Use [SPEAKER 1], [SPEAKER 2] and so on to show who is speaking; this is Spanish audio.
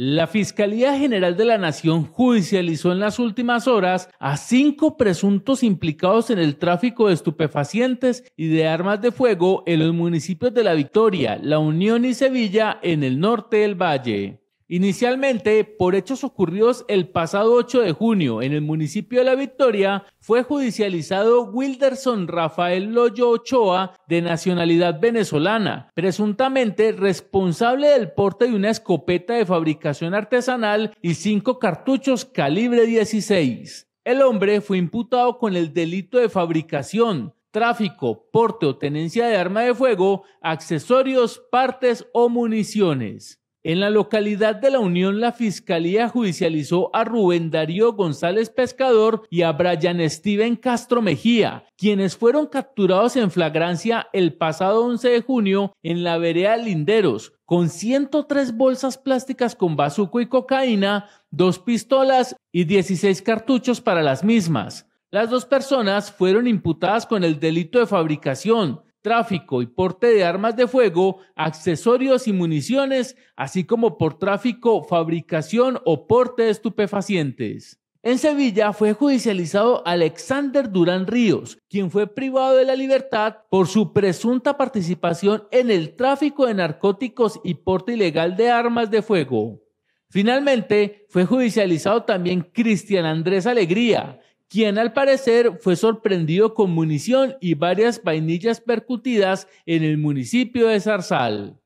[SPEAKER 1] La Fiscalía General de la Nación judicializó en las últimas horas a cinco presuntos implicados en el tráfico de estupefacientes y de armas de fuego en los municipios de La Victoria, La Unión y Sevilla en el norte del Valle. Inicialmente, por hechos ocurridos el pasado 8 de junio en el municipio de La Victoria, fue judicializado Wilderson Rafael Loyo Ochoa, de nacionalidad venezolana, presuntamente responsable del porte de una escopeta de fabricación artesanal y cinco cartuchos calibre 16. El hombre fue imputado con el delito de fabricación, tráfico, porte o tenencia de arma de fuego, accesorios, partes o municiones. En la localidad de La Unión, la Fiscalía judicializó a Rubén Darío González Pescador y a Brian Steven Castro Mejía, quienes fueron capturados en flagrancia el pasado 11 de junio en la vereda Linderos, con 103 bolsas plásticas con bazuco y cocaína, dos pistolas y 16 cartuchos para las mismas. Las dos personas fueron imputadas con el delito de fabricación, tráfico y porte de armas de fuego, accesorios y municiones, así como por tráfico, fabricación o porte de estupefacientes. En Sevilla fue judicializado Alexander Durán Ríos, quien fue privado de la libertad por su presunta participación en el tráfico de narcóticos y porte ilegal de armas de fuego. Finalmente, fue judicializado también Cristian Andrés Alegría, quien al parecer fue sorprendido con munición y varias vainillas percutidas en el municipio de Zarzal.